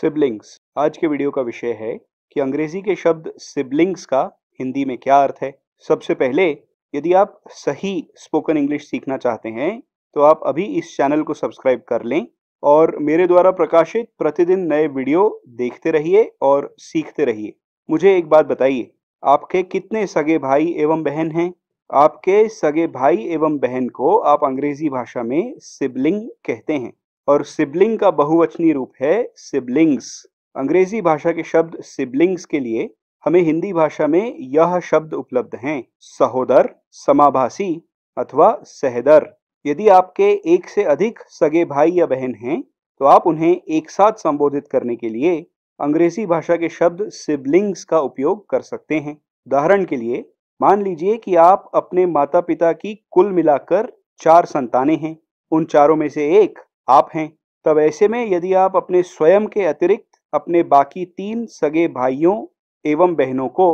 siblings आज के video का विषय है कि अंग्रेजी के शब्द सिबलिंग्स का हिंदी में क्या अर्थ है सबसे पहले यदि आप सही स्पोकन इंग्लिश सीखना चाहते हैं तो आप अभी इस चैनल को सब्सक्राइब कर लें और मेरे द्वारा प्रकाशित प्रतिदिन नए वीडियो देखते रहिए और सीखते रहिए मुझे एक बात बताइए आपके कितने सगे भाई एवं बहन हैं आपके सगे भाई एवं बहन को आप अंग्रेजी भाषा में सिबलिंग कहते हैं और सिबलिंग का बहुवचनी रूप है सिबलिंग्स अंग्रेजी भाषा के शब्द सिबलिंग्स के लिए हमें हिंदी भाषा में यह शब्द उपलब्ध हैं सहोदर समाभाषी अथवा सहदर यदि आपके एक से अधिक सगे भाई या बहन हैं तो आप उन्हें एक साथ संबोधित करने के लिए अंग्रेजी भाषा के शब्द सिबलिंग्स का उपयोग कर सकते हैं उदाहरण के लिए मान लीजिए कि आप अपने माता पिता की कुल मिलाकर चार संतानें हैं उन चारों में से एक आप हैं तब ऐसे में यदि आप अपने स्वयं के अतिरिक्त अपने बाकी तीन सगे भाइयों एवं बहनों को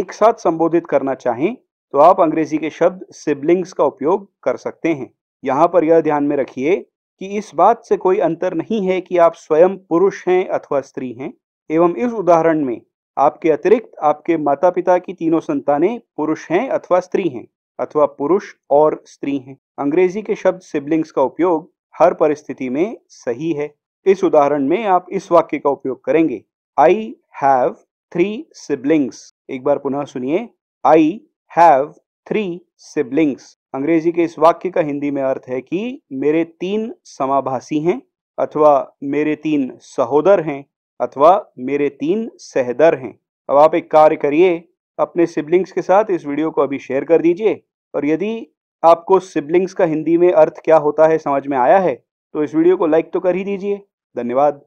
एक साथ संबोधित करना चाहें तो आप अंग्रेजी के शब्द सिबलिंग्स का उपयोग कर सकते हैं यहाँ पर यह ध्यान में रखिए कि इस बात से कोई अंतर नहीं है कि आप स्वयं पुरुष हैं अथवा स्त्री हैं एवं इस उदाहरण में आपके अतिरिक्त आपके माता पिता की तीनों संतानें पुरुष हैं अथवा स्त्री हैं अथवा पुरुष और स्त्री हैं अंग्रेजी के शब्द सिबलिंग्स का उपयोग हर परिस्थिति में सही है इस उदाहरण में आप इस वाक्य का उपयोग करेंगे आई हैव थ्री सिबलिंग्स एक बार पुनः सुनिए आई हैव थ्री सिबलिंग्स अंग्रेजी के इस वाक्य का हिंदी में अर्थ है कि मेरे तीन समाभाषी हैं अथवा मेरे तीन सहोदर हैं अथवा मेरे तीन सहदर हैं अब आप एक कार्य करिए अपने सिबलिंग्स के साथ इस वीडियो को अभी शेयर कर दीजिए और यदि आपको सिबलिंग्स का हिंदी में अर्थ क्या होता है समझ में आया है तो इस वीडियो को लाइक तो कर ही दीजिए धन्यवाद